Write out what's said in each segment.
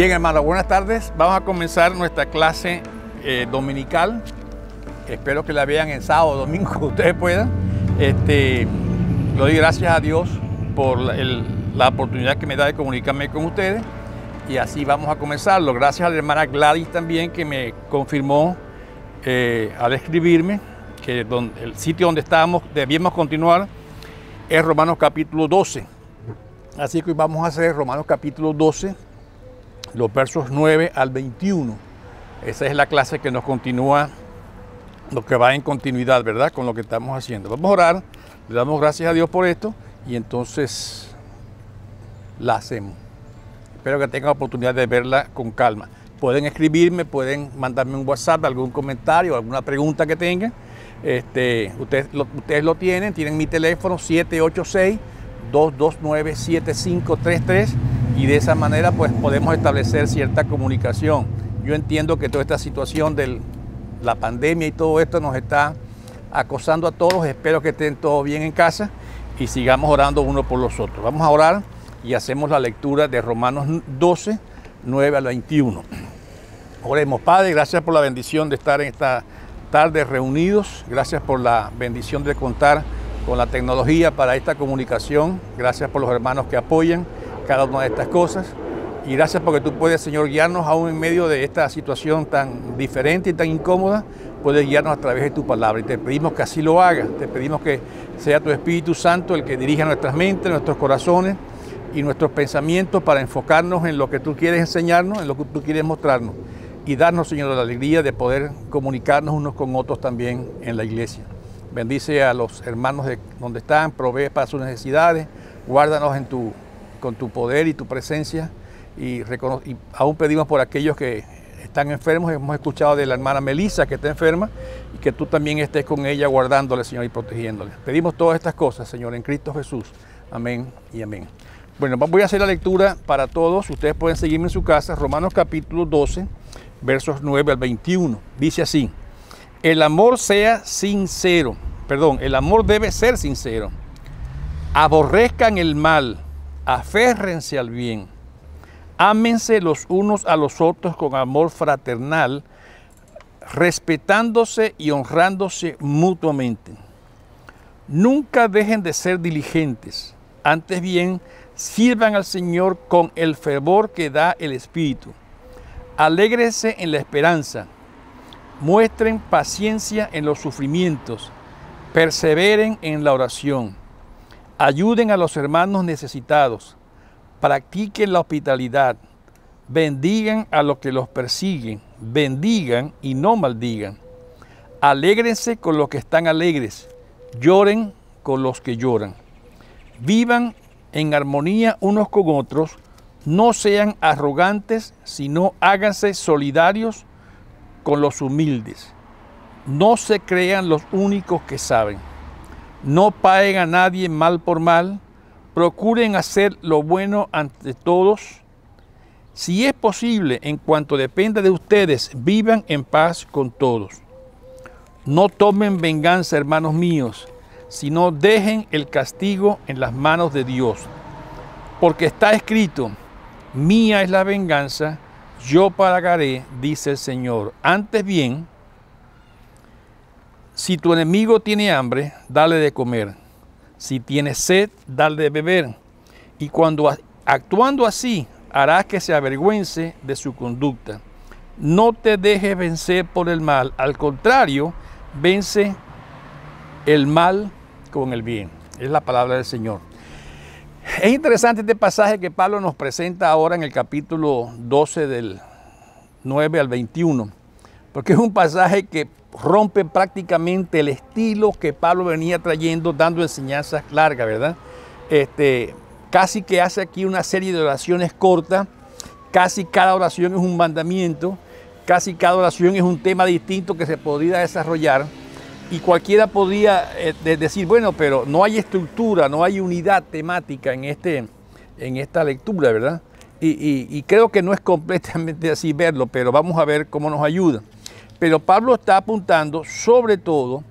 Bien, hermanos, buenas tardes. Vamos a comenzar nuestra clase eh, dominical. Espero que la vean en sábado, domingo, ustedes puedan. Este, doy gracias a Dios por la, oportunidad que me da de comunicarme con ustedes. Y así vamos a comenzarlo. Gracias a la hermana Gladys también que me confirmó a eh, al escribirme que el sitio donde estábamos debíamos continuar es Romanos capítulo 12. Así que hoy vamos a hacer Romanos capítulo 12 los versos 9 al 21. Esa es la clase que nos continúa, lo que va en continuidad, ¿verdad? Con lo que estamos haciendo. Vamos a orar, le damos gracias a Dios por esto y entonces la hacemos. Espero que tengan oportunidad de verla con calma. Pueden escribirme, pueden mandarme un WhatsApp, algún comentario, alguna pregunta que tengan. Este, ustedes, lo, ustedes lo tienen, tienen mi teléfono 786 229 7533 y de esa manera pues podemos establecer cierta comunicación. Yo entiendo que toda esta situación de la pandemia y todo esto nos está acosando a todos. Espero que estén todos bien en casa y sigamos orando uno por los otros. Vamos a orar y hacemos la lectura de Romanos 12, 9 al 21. Oremos, Padre, gracias por la bendición de estar en esta tarde reunidos. Gracias por la bendición de contar con la tecnología para esta comunicación. Gracias por los hermanos que apoyan cada una de estas cosas. Y gracias porque tú puedes, Señor, guiarnos aún en medio de esta situación tan diferente y tan incómoda, puedes guiarnos a través de tu palabra. Y te pedimos que así lo hagas, te pedimos que sea tu Espíritu Santo el que dirija nuestras mentes, nuestros corazones y nuestros pensamientos para enfocarnos en lo que tú quieres enseñarnos, en lo que tú quieres mostrarnos. Y darnos, Señor, la alegría de poder comunicarnos unos con otros también en la iglesia. Bendice a los hermanos donde están, provee para sus necesidades, guárdanos en tu con tu poder y tu presencia. Y, y, aún pedimos por aquellos que están enfermos. Hemos escuchado de la hermana Melissa que está enferma y que tú también estés con ella guardándole, Señor, y protegiéndole. Pedimos todas estas cosas, Señor, en Cristo Jesús. Amén y amén. Bueno, voy a hacer la lectura para todos. Ustedes pueden seguirme en su casa. Romanos capítulo 12, versos 9 al 21. Dice así, el amor sea sincero. Perdón, el amor debe ser sincero. Aborrezcan el mal aférrense al bien, ámense los unos a los otros con amor fraternal, respetándose y honrándose mutuamente. Nunca dejen de ser diligentes, antes bien sirvan al Señor con el fervor que da el Espíritu. Alégrense en la esperanza, muestren paciencia en los sufrimientos, perseveren en la oración Ayuden a los hermanos necesitados, practiquen la hospitalidad, bendigan a los que los persiguen, bendigan y no maldigan. Alégrense con los que están alegres, lloren con los que lloran. Vivan en armonía unos con otros, no sean arrogantes, sino háganse solidarios con los humildes. No se crean los únicos que saben. No paguen a nadie mal por mal. Procuren hacer lo bueno ante todos. Si es posible, en cuanto dependa de ustedes, vivan en paz con todos. No tomen venganza, hermanos míos, sino dejen el castigo en las manos de Dios. Porque está escrito, mía es la venganza, yo pagaré, dice el Señor. Antes bien, si tu enemigo tiene hambre, dale de comer. Si tiene sed, dale de beber. Y cuando actuando así, harás que se avergüence de su conducta. No te dejes vencer por el mal. Al contrario, vence el mal con el bien. Es la palabra del Señor. Es interesante este pasaje que Pablo nos presenta ahora en el capítulo 12 del 9 al 21 porque es un pasaje que rompe prácticamente el estilo que Pablo venía trayendo, dando enseñanzas largas, ¿verdad? Este, casi que hace aquí una serie de oraciones cortas, casi cada oración es un mandamiento, casi cada oración es un tema distinto que se podría desarrollar y cualquiera podía eh, decir, bueno, pero no hay estructura, no hay unidad temática en, este, en esta lectura, ¿verdad? y creo que no es completamente así verlo, pero vamos a ver cómo nos ayuda. Pero Pablo está apuntando sobre todo,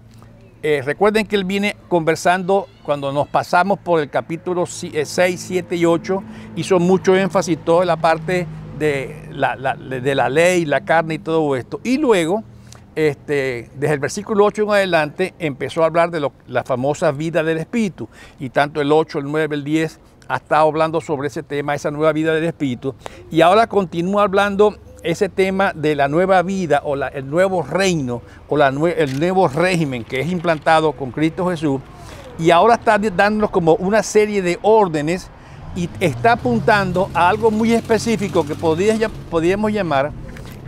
eh, recuerden que él viene conversando cuando nos pasamos por el capítulo 6, 7 eh, y 8, hizo mucho énfasis toda la parte de la, de la ley, la carne y todo esto. Y luego, este, desde el versículo 8 en adelante, empezó a hablar de la famosa vida del Espíritu. Y tanto el 8, el 9, el 10 ha estado hablando sobre ese tema, esa nueva vida del Espíritu. Y ahora continúa hablando ese tema de la nueva vida o el nuevo reino o el nuevo régimen que es implantado con Cristo Jesús y ahora está dándonos como una serie de órdenes y está apuntando a algo muy específico que podríamos llamar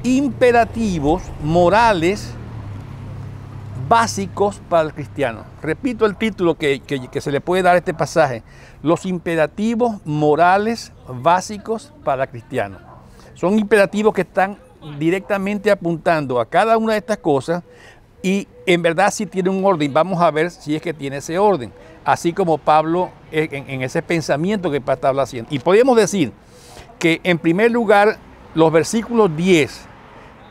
imperativos morales básicos para el cristiano. Repito el título que, que, se le puede dar a este pasaje, los imperativos morales básicos para el cristiano. Son imperativos que están directamente apuntando a cada una de estas cosas y en verdad si tiene un orden. Vamos a ver si es que tiene ese orden. Así como Pablo en, ese pensamiento que está haciendo. Y podemos decir que en primer lugar los versículos 10,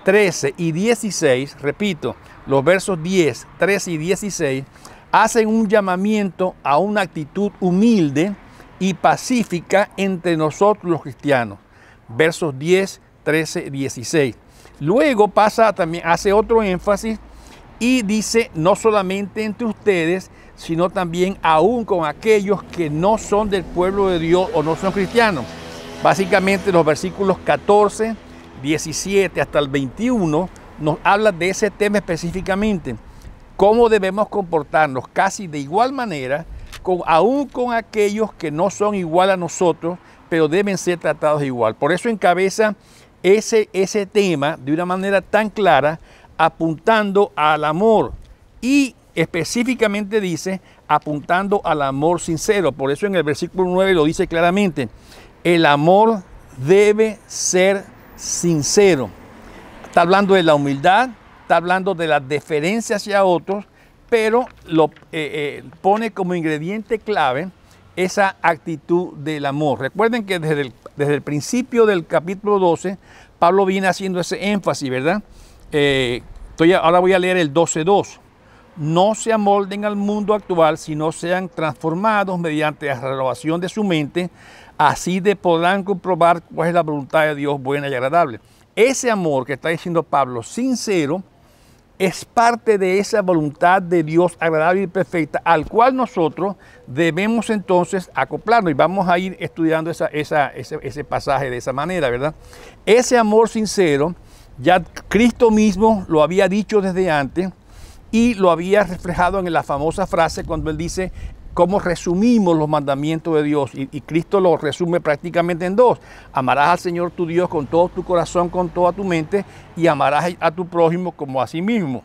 13 y 16, repito, los versos 10, 13 y 16 hacen un llamamiento a una actitud humilde y pacífica entre nosotros los cristianos versos 10, 13, 16. Luego pasa también, hace otro énfasis y dice, no solamente entre ustedes, sino también aún con aquellos que no son del pueblo de Dios o no son cristianos. Básicamente los versículos 14, 17 hasta el 21 nos habla de ese tema específicamente. Cómo debemos comportarnos casi de igual manera, con, aún con aquellos que no son igual a nosotros, pero deben ser tratados igual. Por eso encabeza ese, ese tema de una manera tan clara, apuntando al amor y específicamente dice apuntando al amor sincero. Por eso en el versículo 9 lo dice claramente, el amor debe ser sincero. Está hablando de la humildad, está hablando de la deferencia hacia otros, pero lo eh, eh, pone como ingrediente clave esa actitud del amor. Recuerden que desde el, desde el principio del capítulo 12, Pablo viene haciendo ese énfasis, ¿verdad? Eh, ahora voy a leer el 12.2. No se amolden al mundo actual, sino sean transformados mediante la renovación de su mente. Así de podrán comprobar cuál es la voluntad de Dios buena y agradable. Ese amor que está diciendo Pablo, sincero, es parte de esa voluntad de Dios agradable y perfecta, al cual nosotros debemos entonces acoplarnos y vamos a ir estudiando ese, ese, pasaje de esa manera, ¿verdad? Ese amor sincero, ya Cristo mismo lo había dicho desde antes y lo había reflejado en la famosa frase cuando él dice, cómo resumimos los mandamientos de Dios. Y, Cristo los resume prácticamente en dos. Amarás al Señor tu Dios con todo tu corazón, con toda tu mente, y amarás a tu prójimo como a sí mismo.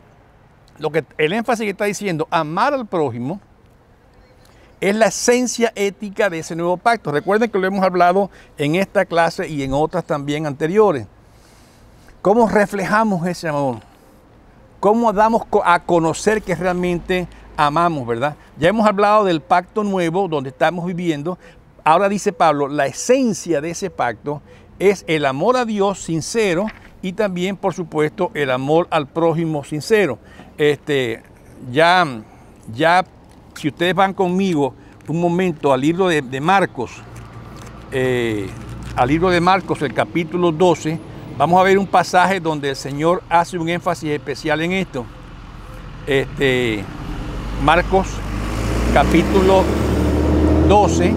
Lo que, el énfasis que está diciendo, amar al prójimo, es la esencia ética de ese nuevo pacto. Recuerden que lo hemos hablado en esta clase y en otras también anteriores. ¿Cómo reflejamos ese amor? ¿Cómo damos a conocer que realmente amamos, ¿verdad? Ya hemos hablado del pacto nuevo donde estamos viviendo. Ahora dice Pablo, la esencia de ese pacto es el amor a Dios sincero y también, por supuesto, el amor al prójimo sincero. Este, ya, ya, si ustedes van conmigo un momento al libro de, Marcos, eh, al libro de Marcos, el capítulo 12, vamos a ver un pasaje donde el Señor hace un énfasis especial en esto. Este, Marcos capítulo 12,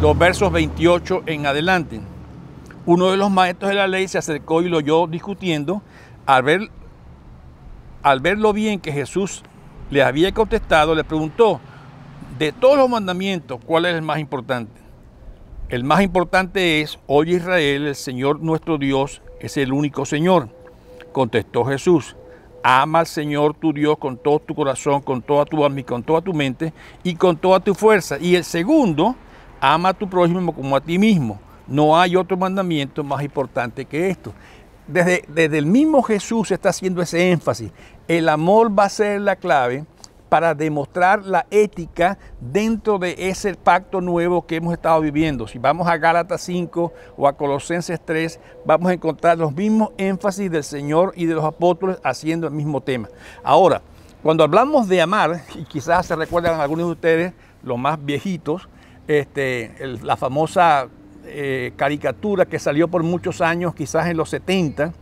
los versos 28 en adelante. Uno de los maestros de la ley se acercó y lo oyó discutiendo. Al ver, al ver lo bien que Jesús le había contestado, le preguntó, de todos los mandamientos, ¿cuál es el más importante? El más importante es, hoy Israel, el Señor nuestro Dios es el único Señor, contestó Jesús ama al Señor tu Dios con todo tu corazón, con toda tu alma y con toda tu mente y con toda tu fuerza. Y el segundo, ama a tu prójimo como a ti mismo. No hay otro mandamiento más importante que esto. Desde, desde el mismo Jesús se está haciendo ese énfasis. El amor va a ser la clave para demostrar la ética dentro de ese pacto nuevo que hemos estado viviendo. Si vamos a Gálatas 5 o a Colosenses 3, vamos a encontrar los mismos énfasis del Señor y de los apóstoles haciendo el mismo tema. Ahora, cuando hablamos de amar, y quizás se recuerdan algunos de ustedes, los más viejitos, este, la famosa eh, caricatura que salió por muchos años, quizás en los 70,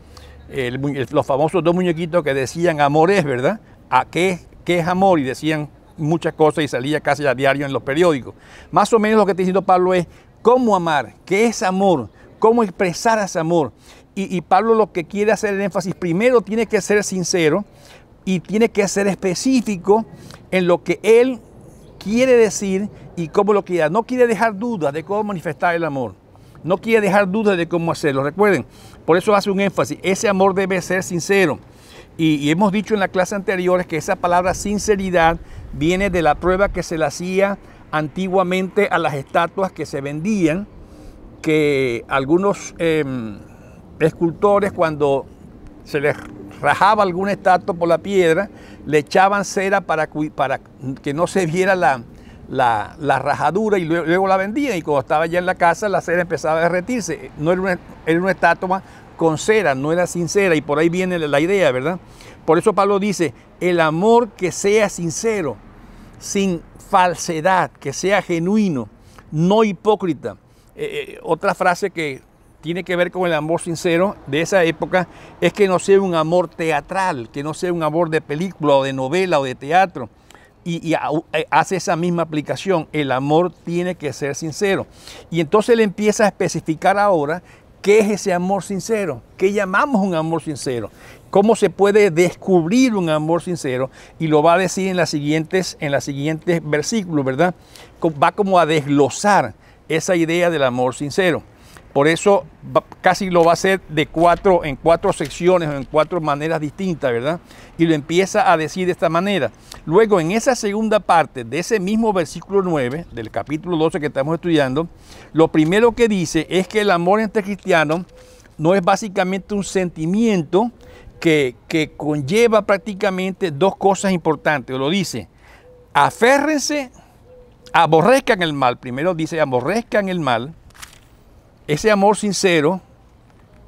los famosos dos muñequitos que decían amor es, ¿verdad? ¿A qué? qué es amor y decían muchas cosas y salía casi a diario en los periódicos. Más o menos lo que está diciendo Pablo es cómo amar, qué es amor, cómo expresar ese amor. Y, Pablo lo que quiere hacer el énfasis, primero tiene que ser sincero y tiene que ser específico en lo que él quiere decir y cómo lo quiere. No quiere dejar dudas de cómo manifestar el amor. No quiere dejar dudas de cómo hacerlo. Recuerden, por eso hace un énfasis. Ese amor debe ser sincero. Y, hemos dicho en la clase anterior que esa palabra sinceridad viene de la prueba que se le hacía antiguamente a las estatuas que se vendían, que algunos em, escultores cuando se les rajaba alguna estatua por la piedra, le echaban cera para, que no se viera la, la, rajadura y luego, la vendían y cuando estaba ya en la casa la cera empezaba a derretirse. No era una, era una estatua con cera, no era sincera, y por ahí viene la idea, ¿verdad? Por eso Pablo dice, el amor que sea sincero, sin falsedad, que sea genuino, no hipócrita. Eh, eh, otra frase que tiene que ver con el amor sincero de esa época es que no sea un amor teatral, que no sea un amor de película o de novela o de teatro. Y, y, eh, hace esa misma aplicación, el amor tiene que ser sincero. Y entonces él empieza a especificar ahora ¿Qué es ese amor sincero? ¿Qué llamamos un amor sincero? ¿Cómo se puede descubrir un amor sincero? Y lo va a decir en las siguientes, en las siguientes versículos, ¿verdad? Va como a desglosar esa idea del amor sincero. Por eso casi lo va a hacer de cuatro, en cuatro secciones o en cuatro maneras distintas, ¿verdad? Y lo empieza a decir de esta manera. Luego, en esa segunda parte de ese mismo versículo 9 del capítulo 12 que estamos estudiando, lo primero que dice es que el amor entre cristianos no es básicamente un sentimiento que, que conlleva prácticamente dos cosas importantes. Lo dice, aférrense, aborrezcan el mal. Primero dice, aborrezcan el mal ese amor sincero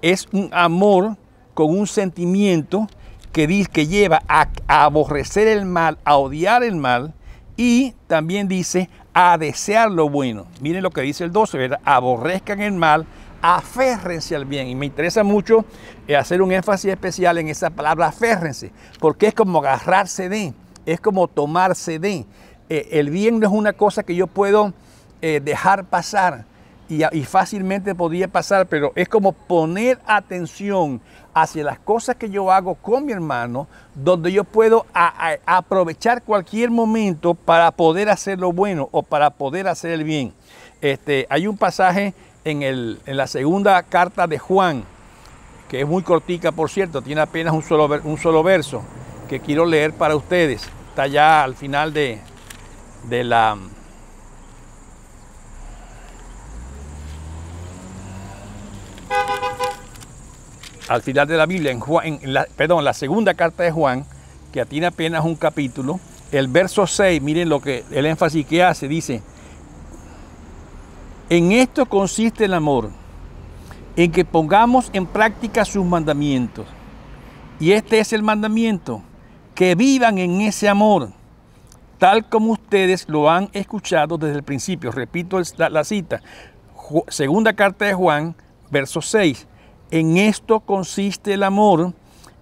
es un amor con un sentimiento que, dice, que lleva a, aborrecer el mal, a odiar el mal y también dice a desear lo bueno. Miren lo que dice el 12, Aborrezcan el mal, aférrense al bien. Y me interesa mucho eh, hacer un énfasis especial en esa palabra aférrense, porque es como agarrarse de, es como tomarse de. Eh, el bien no es una cosa que yo puedo eh, dejar pasar y, fácilmente podía pasar, pero es como poner atención hacia las cosas que yo hago con mi hermano, donde yo puedo aprovechar cualquier momento para poder hacer lo bueno o para poder hacer el bien. Este, hay un pasaje en, la segunda carta de Juan, que es muy cortica, por cierto, tiene apenas un solo, un solo verso, que quiero leer para ustedes. Está ya al final de la al final de la Biblia, en la, perdón, la segunda carta de Juan, que tiene apenas un capítulo, el verso 6, miren lo que el énfasis que hace, dice, en esto consiste el amor, en que pongamos en práctica sus mandamientos. Y este es el mandamiento, que vivan en ese amor, tal como ustedes lo han escuchado desde el principio. Repito la, cita, segunda carta de Juan, verso 6 en esto consiste el amor,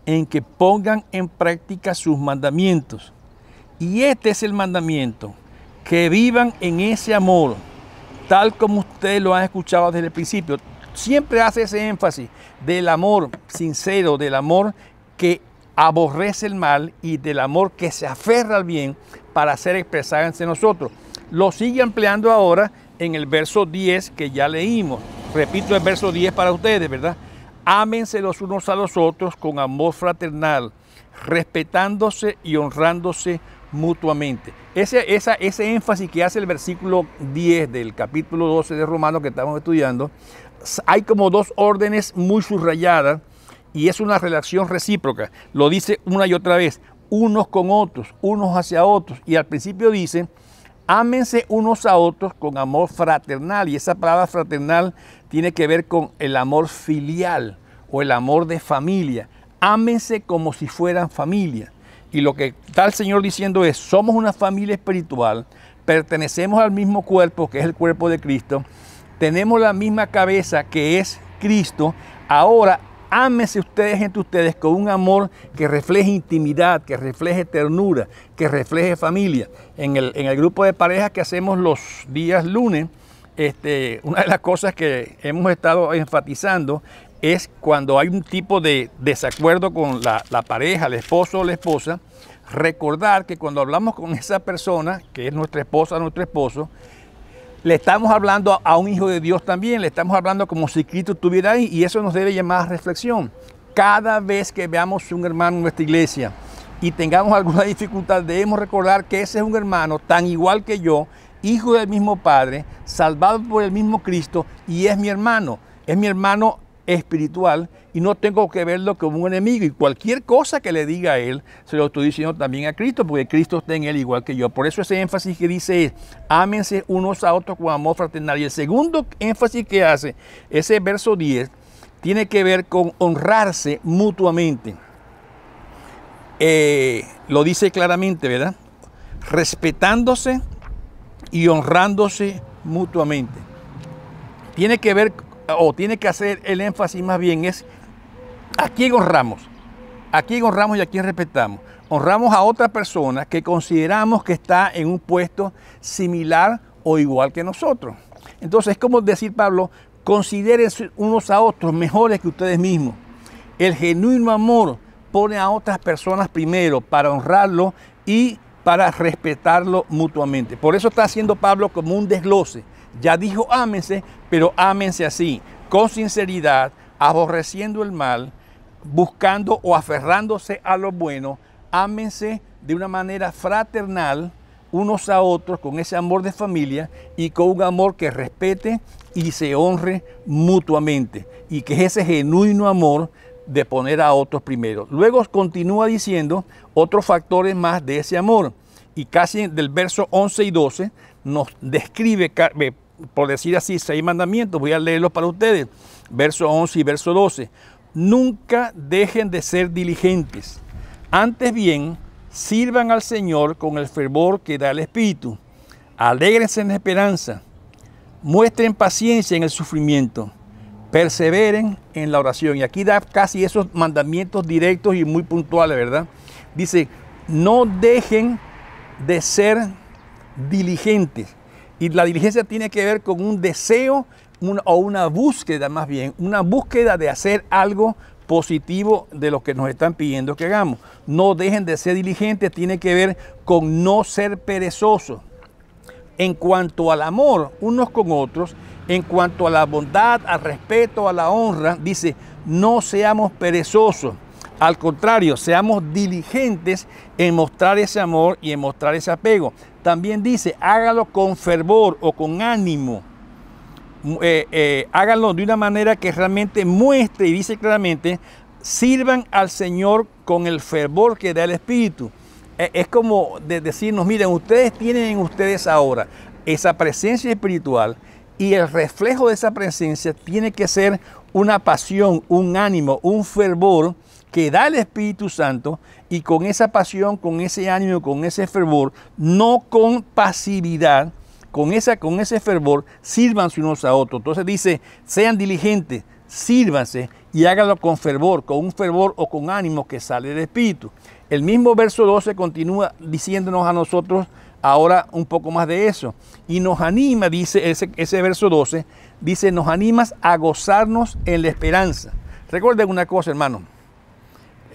en que pongan en práctica sus mandamientos. Y este es el mandamiento, que vivan en ese amor, tal como ustedes lo han escuchado desde el principio. Siempre hace ese énfasis del amor sincero, del amor que aborrece el mal y del amor que se aferra al bien para ser expresado entre nosotros. Lo sigue empleando ahora en el verso 10 que ya leímos. Repito el verso 10 para ustedes, ¿verdad? Ámense los unos a los otros con amor fraternal, respetándose y honrándose mutuamente. Ese, ese énfasis que hace el versículo 10 del capítulo 12 de Romanos que estamos estudiando, hay como dos órdenes muy subrayadas y es una relación recíproca. Lo dice una y otra vez, unos con otros, unos hacia otros. Y al principio dice, ámense unos a otros con amor fraternal. Y esa palabra fraternal tiene que ver con el amor filial o el amor de familia. Ámense como si fueran familia. Y lo que está el Señor diciendo es, somos una familia espiritual, pertenecemos al mismo cuerpo que es el cuerpo de Cristo, tenemos la misma cabeza que es Cristo, ahora Ámense ustedes entre ustedes con un amor que refleje intimidad, que refleje ternura, que refleje familia. En el, grupo de parejas que hacemos los días lunes, este, una de las cosas que hemos estado enfatizando es cuando hay un tipo de desacuerdo con la, la pareja, el esposo o la esposa, recordar que cuando hablamos con esa persona, que es nuestra esposa o nuestro esposo, le estamos hablando a un hijo de Dios también, le estamos hablando como si Cristo estuviera ahí y eso nos debe llamar a reflexión. Cada vez que veamos un hermano en nuestra iglesia y tengamos alguna dificultad, debemos recordar que ese es un hermano tan igual que yo, hijo del mismo Padre, salvado por el mismo Cristo y es mi hermano. Es mi hermano espiritual y no tengo que verlo como un enemigo. Y cualquier cosa que le diga a él, se lo estoy diciendo también a Cristo, porque Cristo está en él igual que yo. Por eso ese énfasis que dice es, ámense unos a otros con amor fraternal. Y el segundo énfasis que hace, ese verso 10, tiene que ver con honrarse mutuamente. Eh, lo dice claramente, ¿verdad? Respetándose y honrándose mutuamente. Tiene que ver o tiene que hacer el énfasis más bien es a quién honramos, a honramos y a quién respetamos. Honramos a otra persona que consideramos que está en un puesto similar o igual que nosotros. Entonces es como decir Pablo, consideren unos a otros mejores que ustedes mismos. El genuino amor pone a otras personas primero para honrarlo y para respetarlo mutuamente. Por eso está haciendo Pablo como un desglose ya dijo ámense, pero ámense así, con sinceridad, aborreciendo el mal, buscando o aferrándose a lo bueno, ámense de una manera fraternal unos a otros con ese amor de familia y con un amor que respete y se honre mutuamente y que es ese genuino amor de poner a otros primero. Luego continúa diciendo otros factores más de ese amor y casi del verso 11 y 12 nos describe eh, por decir así, seis mandamientos, voy a leerlos para ustedes, verso 11 y verso 12. Nunca dejen de ser diligentes, antes bien, sirvan al Señor con el fervor que da el Espíritu, alégrense en esperanza, muestren paciencia en el sufrimiento, perseveren en la oración. Y aquí da casi esos mandamientos directos y muy puntuales, ¿verdad? Dice, no dejen de ser diligentes. Y la diligencia tiene que ver con un deseo o una búsqueda más bien, una búsqueda de hacer algo positivo de lo que nos están pidiendo que hagamos. No dejen de ser diligentes, tiene que ver con no ser perezosos. En cuanto al amor unos con otros, en cuanto a la bondad, al respeto, a la honra, dice, no seamos perezosos. Al contrario, seamos diligentes en mostrar ese amor y en mostrar ese apego también dice, hágalo con fervor o con ánimo. Eh, eh, hágalo de una manera que realmente muestre y dice claramente, sirvan al Señor con el fervor que da el Espíritu. Eh, es como de decirnos, miren, ustedes tienen en ustedes ahora esa presencia espiritual y el reflejo de esa presencia tiene que ser una pasión, un ánimo, un fervor que da el Espíritu Santo y con esa pasión, con ese ánimo, con ese fervor, no con pasividad, con, esa, con ese fervor, sírvanse unos a otros. Entonces dice, sean diligentes, sírvanse y háganlo con fervor, con un fervor o con ánimo que sale del Espíritu. El mismo verso 12 continúa diciéndonos a nosotros ahora un poco más de eso. Y nos anima, dice ese, ese verso 12, dice, nos animas a gozarnos en la esperanza. Recuerden una cosa, hermano,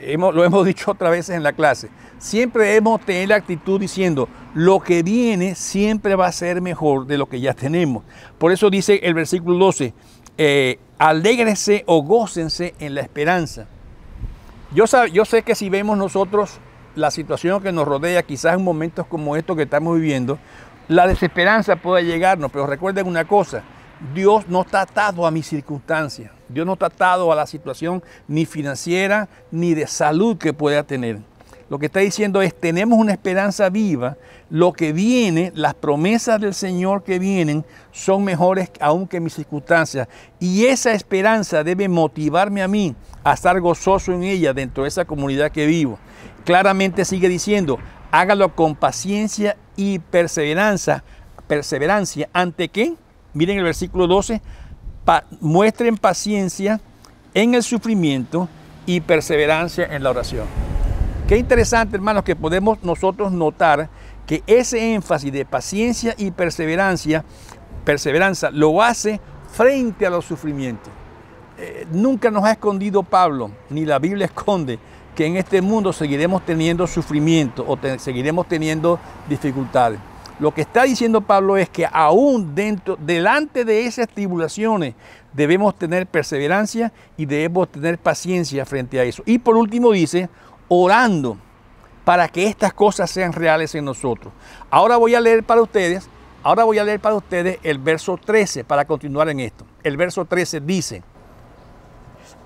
lo hemos dicho otras veces en la clase, siempre debemos tener la actitud diciendo, lo que viene siempre va a ser mejor de lo que ya tenemos. Por eso dice el versículo 12, eh, alégrese o gócense en la esperanza. Yo, yo sé que si vemos nosotros la situación que nos rodea, quizás en momentos como estos que estamos viviendo, la desesperanza puede llegarnos, pero recuerden una cosa, Dios no está atado a mis circunstancias. Dios no está atado a la situación ni financiera ni de salud que pueda tener. Lo que está diciendo es, tenemos una esperanza viva, lo que viene, las promesas del Señor que vienen son mejores aún que mis circunstancias. Y esa esperanza debe motivarme a mí a estar gozoso en ella dentro de esa comunidad que vivo. Claramente sigue diciendo, hágalo con paciencia y perseverancia. ¿Perseverancia ante qué? miren el versículo 12, muestren paciencia en el sufrimiento y perseverancia en la oración. Qué interesante, hermanos, que podemos nosotros notar que ese énfasis de paciencia y perseverancia, perseveranza, lo hace frente a los sufrimientos. Eh, nunca nos ha escondido Pablo, ni la Biblia esconde, que en este mundo seguiremos teniendo sufrimiento o seguiremos teniendo dificultades. Lo que está diciendo Pablo es que aún dentro, delante de esas tribulaciones, debemos tener perseverancia y debemos tener paciencia frente a eso. Y por último dice, orando para que estas cosas sean reales en nosotros. Ahora voy a leer para ustedes, ahora voy a leer para ustedes el verso 13 para continuar en esto. El verso 13 dice,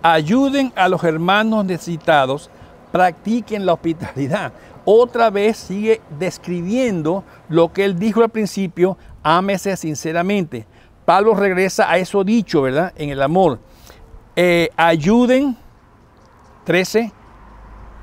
ayuden a los hermanos necesitados practiquen la hospitalidad. Otra vez sigue describiendo lo que él dijo al principio, ámese sinceramente. Pablo regresa a eso dicho, ¿verdad? En el amor. Eh, ayuden, 13,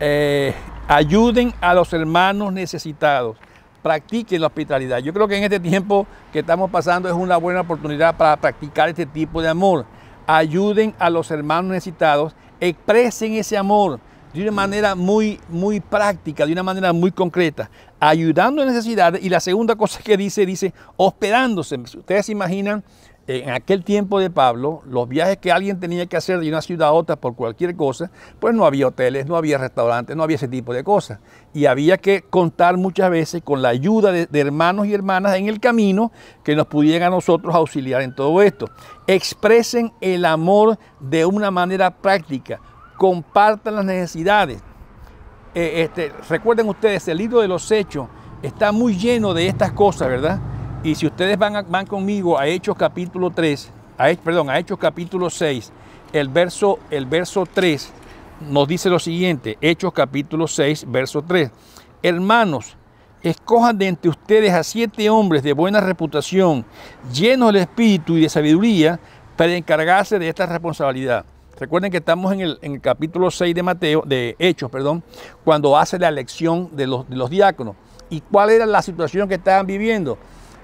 eh, ayuden a los hermanos necesitados. Practiquen la hospitalidad. Yo creo que en este tiempo que estamos pasando es una buena oportunidad para practicar este tipo de amor. Ayuden a los hermanos necesitados. Expresen ese amor de una manera muy, muy práctica, de una manera muy concreta, ayudando en necesidades. Y la segunda cosa que dice, dice, hospedándose. Ustedes se imaginan, eh, en aquel tiempo de Pablo, los viajes que alguien tenía que hacer de una ciudad a otra por cualquier cosa, pues no había hoteles, no había restaurantes, no había ese tipo de cosas. Y había que contar muchas veces con la ayuda de, de hermanos y hermanas en el camino que nos pudieran a nosotros auxiliar en todo esto. Expresen el amor de una manera práctica compartan las necesidades. Eh, este, recuerden ustedes, el libro de los hechos está muy lleno de estas cosas, ¿verdad? Y si ustedes van, van conmigo a Hechos capítulo 3, a, perdón, a Hechos capítulo 6, el verso, el verso 3 nos dice lo siguiente, Hechos capítulo 6, verso 3. Hermanos, escojan de entre ustedes a siete hombres de buena reputación, llenos del espíritu y de sabiduría, para encargarse de esta responsabilidad. Recuerden que estamos en el, capítulo 6 de Mateo, de Hechos, perdón, cuando hace la elección de los, diáconos. ¿Y cuál era la situación que estaban viviendo?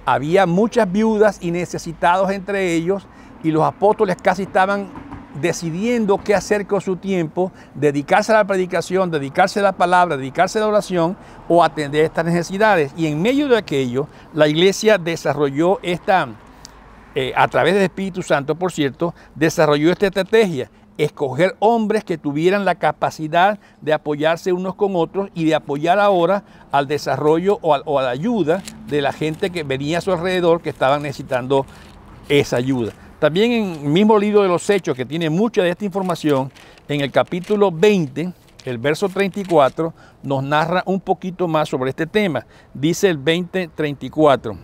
Había muchas viudas y necesitados entre ellos y los apóstoles casi estaban decidiendo qué hacer con su tiempo, dedicarse a la predicación, dedicarse a la palabra, dedicarse a la oración o atender estas necesidades. Y en medio de aquello, la iglesia desarrolló esta, eh, a través del Espíritu Santo, por cierto, desarrolló esta estrategia escoger hombres que tuvieran la capacidad de apoyarse unos con otros y de apoyar ahora al desarrollo o, a la ayuda de la gente que venía a su alrededor que estaban necesitando esa ayuda. También en el mismo libro de los Hechos, que tiene mucha de esta información, en el capítulo 20, el verso 34, nos narra un poquito más sobre este tema. Dice el 34,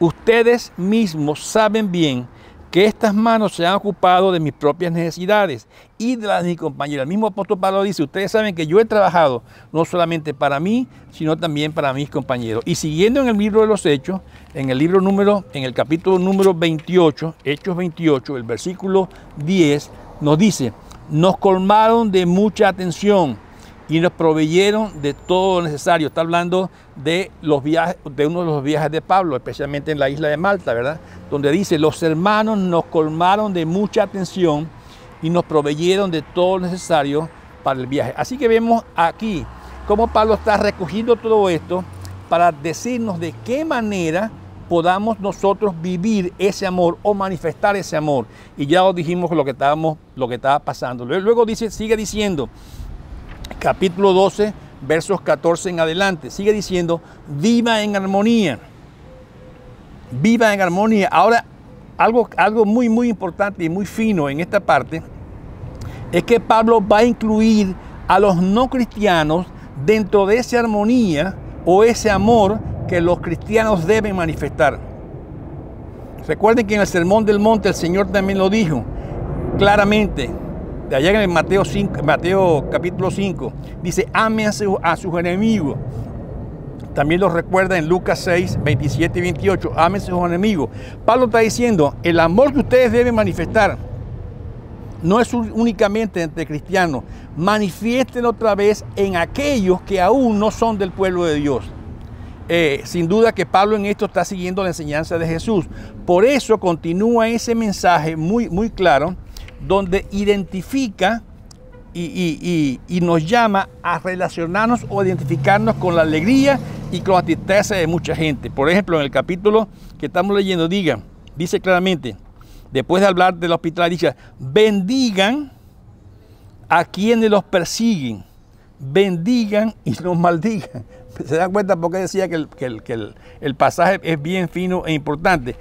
ustedes mismos saben bien que estas manos se han ocupado de mis propias necesidades y de las de mis compañeros. El mismo apóstol Pablo dice, ustedes saben que yo he trabajado no solamente para mí, sino también para mis compañeros. Y siguiendo en el libro de los Hechos, en el libro número, en el capítulo número 28, Hechos 28, el versículo 10, nos dice, nos colmaron de mucha atención y nos proveyeron de todo lo necesario. Está hablando de, los viajes, de uno de los viajes de Pablo, especialmente en la isla de Malta, ¿verdad? Donde dice, los hermanos nos colmaron de mucha atención y nos proveyeron de todo lo necesario para el viaje. Así que vemos aquí cómo Pablo está recogiendo todo esto para decirnos de qué manera podamos nosotros vivir ese amor o manifestar ese amor. Y ya os dijimos lo que, estábamos, lo que estaba pasando. Luego dice, sigue diciendo, capítulo 12, versos 14 en adelante. Sigue diciendo, viva en armonía. Viva en armonía. Ahora, algo, algo muy, muy importante y muy fino en esta parte es que Pablo va a incluir a los no cristianos dentro de esa armonía o ese amor que los cristianos deben manifestar. Recuerden que en el Sermón del Monte el Señor también lo dijo claramente, allá en Mateo, 5, Mateo capítulo 5, dice, ame a, sus enemigos. También lo recuerda en Lucas 6, 27 y 28, amen a sus enemigos. Pablo está diciendo, el amor que ustedes deben manifestar no es únicamente entre cristianos, manifiesten otra vez en aquellos que aún no son del pueblo de Dios. Eh, sin duda que Pablo en esto está siguiendo la enseñanza de Jesús. Por eso continúa ese mensaje muy, muy claro donde identifica y, nos llama a relacionarnos o identificarnos con la alegría y con la tristeza de mucha gente. Por ejemplo, en el capítulo que estamos leyendo, diga, dice claramente, después de hablar de la hospitalidad, dice, bendigan a quienes los persiguen, bendigan y los maldigan. ¿Se dan cuenta porque decía que, el, pasaje es bien fino e importante?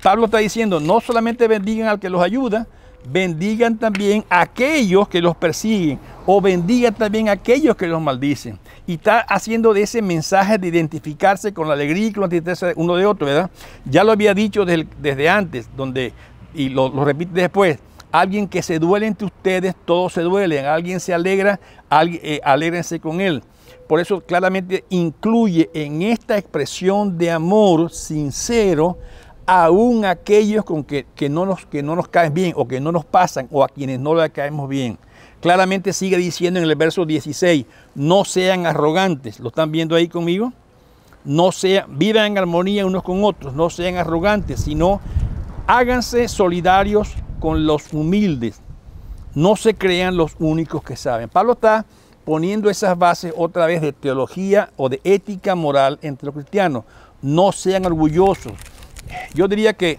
Pablo está diciendo, no solamente bendigan al que los ayuda, bendigan también a aquellos que los persiguen o bendigan también a aquellos que los maldicen. Y está haciendo de ese mensaje de identificarse con la alegría y con la tristeza uno de otro, ¿verdad? Ya lo había dicho desde, antes, donde, y lo, repite después, alguien que se duele entre ustedes, todos se duelen, alguien se alegra, alguien, eh, alégrense con él. Por eso claramente incluye en esta expresión de amor sincero aún aquellos con que, no nos, que no nos caen bien o que no nos pasan o a quienes no le caemos bien. Claramente sigue diciendo en el verso 16, no sean arrogantes. ¿Lo están viendo ahí conmigo? No vivan en armonía unos con otros, no sean arrogantes, sino háganse solidarios con los humildes. No se crean los únicos que saben. Pablo está poniendo esas bases otra vez de teología o de ética moral entre los cristianos. No sean orgullosos, yo diría que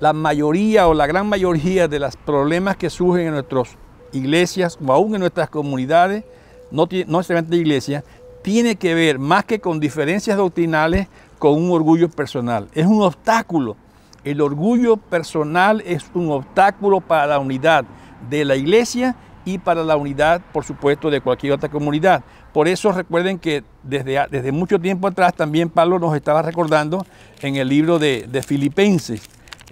la mayoría o la gran mayoría de los problemas que surgen en nuestras iglesias o aún en nuestras comunidades, no, no necesariamente iglesia tiene que ver más que con diferencias doctrinales, con un orgullo personal. Es un obstáculo. El orgullo personal es un obstáculo para la unidad de la iglesia y para la unidad, por supuesto, de cualquier otra comunidad. Por eso recuerden que desde, desde mucho tiempo atrás también Pablo nos estaba recordando en el libro de, Filipenses,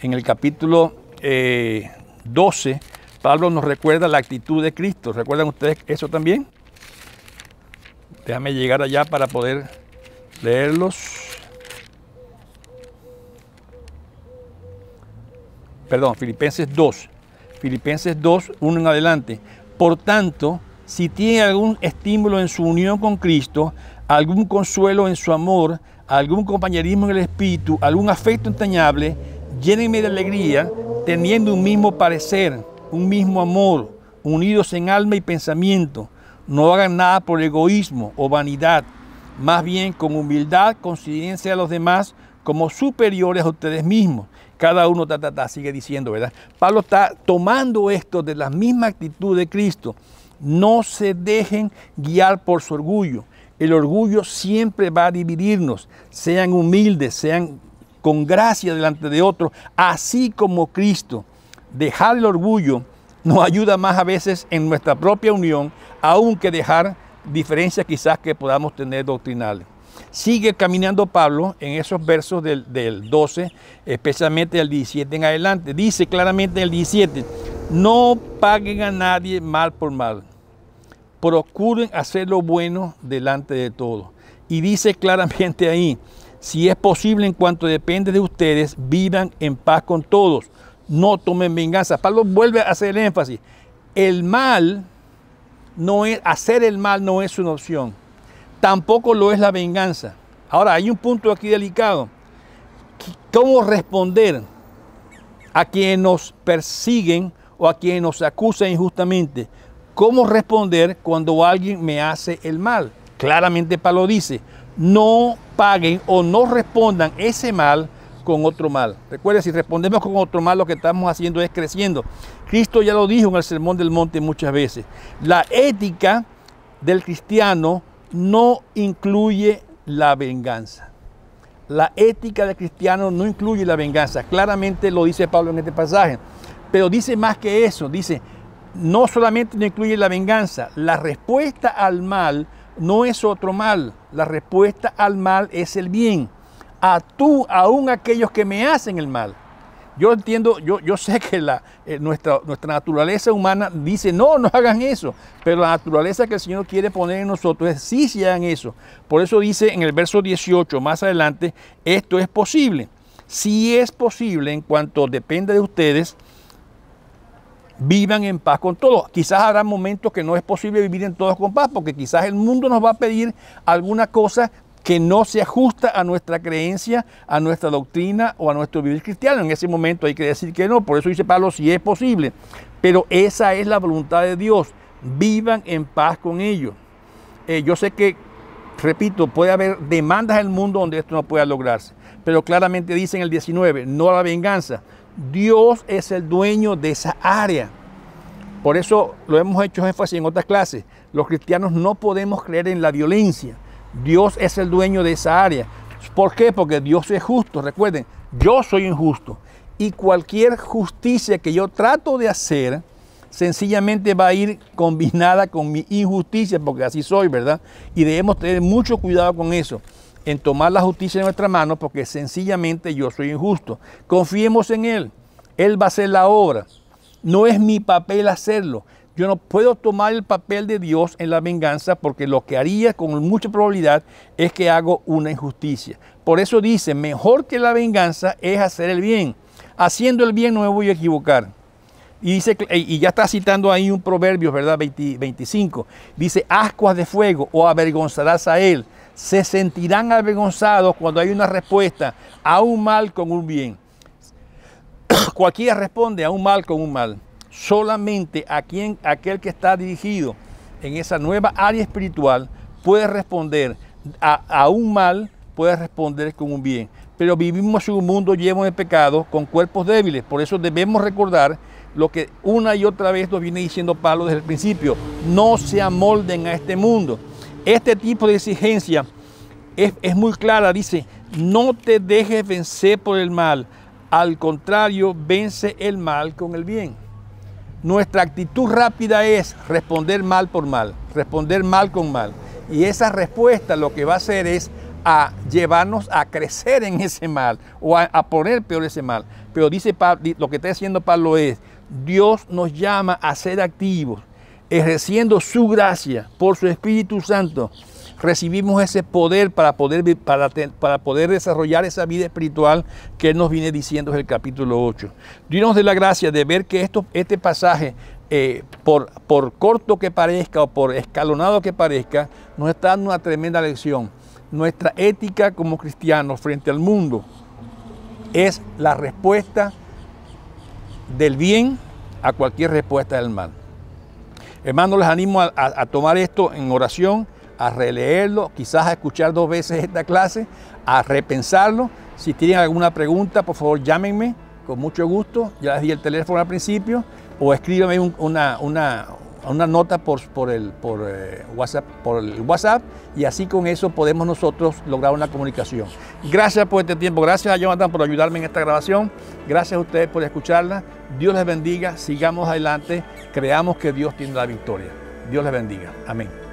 en el capítulo 12, eh, Pablo nos recuerda la actitud de Cristo. ¿Recuerdan ustedes eso también? Déjame llegar allá para poder leerlos. Perdón, Filipenses 2. Filipenses 2, 1 en adelante. Por tanto, si tiene algún estímulo en su unión con Cristo, algún consuelo en su amor, algún compañerismo en el espíritu, algún afecto entrañable, llénenme de alegría, teniendo un mismo parecer, un mismo amor, unidos en alma y pensamiento. No hagan nada por egoísmo o vanidad, más bien con humildad considerense a los demás como superiores a ustedes mismos cada uno sigue diciendo, ¿verdad? Pablo está tomando esto de la misma actitud de Cristo. No se dejen guiar por su orgullo. El orgullo siempre va a dividirnos. Sean humildes, sean con gracia delante de otros, así como Cristo. Dejar el orgullo nos ayuda más a veces en nuestra propia unión, aunque dejar diferencias quizás que podamos tener doctrinales. Sigue caminando Pablo en esos versos del, 12, especialmente del 17 en adelante. Dice claramente el 17, no paguen a nadie mal por mal. Procuren hacer lo bueno delante de todos. Y dice claramente ahí, si es posible en cuanto depende de ustedes, vivan en paz con todos. No tomen venganza. Pablo vuelve a hacer énfasis. El mal no es, hacer el mal no es una opción tampoco lo es la venganza. Ahora, hay un punto aquí delicado. ¿Cómo responder a quien nos persiguen o a quien nos acusan injustamente? ¿Cómo responder cuando alguien me hace el mal? Claramente Pablo dice, no paguen o no respondan ese mal con otro mal. ...recuerda si respondemos con otro mal, lo que estamos haciendo es creciendo. Cristo ya lo dijo en el Sermón del Monte muchas veces. La ética del cristiano no incluye la venganza. La ética de cristiano no incluye la venganza. Claramente lo dice Pablo en este pasaje. Pero dice más que eso. Dice, no solamente no incluye la venganza. La respuesta al mal no es otro mal. La respuesta al mal es el bien. A tú, aún aquellos que me hacen el mal. Yo entiendo, yo, yo sé que la, eh, nuestra, nuestra naturaleza humana dice, no, no hagan eso, pero la naturaleza que el Señor quiere poner en nosotros es, sí, hagan eso. Por eso dice en el verso 18, más adelante, esto es posible. Si es posible, en cuanto depende de ustedes, vivan en paz con todos. Quizás habrá momentos que no es posible vivir en todos con paz, porque quizás el mundo nos va a pedir alguna cosa que no se ajusta a nuestra creencia, a nuestra doctrina o a nuestro vivir cristiano. En ese momento hay que decir que no, por eso dice Pablo, si es posible. Pero esa es la voluntad de Dios, vivan en paz con ellos. Eh, yo sé que, repito, puede haber demandas en el mundo donde esto no pueda lograrse, pero claramente dice en el 19, no la venganza. Dios es el dueño de esa área. Por eso lo hemos hecho énfasis en otras clases. Los cristianos no podemos creer en la violencia Dios es el dueño de esa área. ¿Por qué? Porque Dios es justo. Recuerden, yo soy injusto. Y cualquier justicia que yo trato de hacer, sencillamente va a ir combinada con mi injusticia, porque así soy, ¿verdad? Y debemos tener mucho cuidado con eso, en tomar la justicia en nuestra mano, porque sencillamente yo soy injusto. Confiemos en Él. Él va a hacer la obra. No es mi papel hacerlo. Yo no puedo tomar el papel de Dios en la venganza porque lo que haría con mucha probabilidad es que hago una injusticia. Por eso dice, mejor que la venganza es hacer el bien. Haciendo el bien no me voy a equivocar. Y, dice, y ya está citando ahí un proverbio, ¿verdad? 25. Dice, ascuas de fuego o avergonzarás a él. Se sentirán avergonzados cuando hay una respuesta a un mal con un bien. Cualquiera responde a un mal con un mal. Solamente a quien, aquel que está dirigido en esa nueva área espiritual puede responder a, un mal, puede responder con un bien. Pero vivimos en un mundo lleno de pecados, con cuerpos débiles. Por eso debemos recordar lo que una y otra vez nos viene diciendo Pablo desde el principio. No se amolden a este mundo. Este tipo de exigencia es muy clara. Dice, no te dejes vencer por el mal. Al contrario, vence el mal con el bien. Nuestra actitud rápida es responder mal por mal, responder mal con mal. Y esa respuesta lo que va a hacer es a llevarnos a crecer en ese mal o a, poner peor ese mal. Pero dice Pablo, lo que está diciendo Pablo es, Dios nos llama a ser activos, ejerciendo su gracia por su Espíritu Santo recibimos ese poder para poder, para, para poder desarrollar esa vida espiritual que nos viene diciendo en el capítulo 8. Dios de la gracia de ver que esto, este pasaje, eh, por, por corto que parezca o por escalonado que parezca, nos está dando una tremenda lección. Nuestra ética como cristianos frente al mundo es la respuesta del bien a cualquier respuesta del mal. Hermanos, les animo a tomar esto en oración a releerlo, quizás a escuchar dos veces esta clase, a repensarlo. Si tienen alguna pregunta, por favor llámenme, con mucho gusto. Ya les di el teléfono al principio, o escríbame una, una, nota por, por, el, por, eh, WhatsApp, por el WhatsApp, y así con eso podemos nosotros lograr una comunicación. Gracias por este tiempo, gracias a Jonathan por ayudarme en esta grabación, gracias a ustedes por escucharla. Dios les bendiga, sigamos adelante, creamos que Dios tiene la victoria. Dios les bendiga. Amén.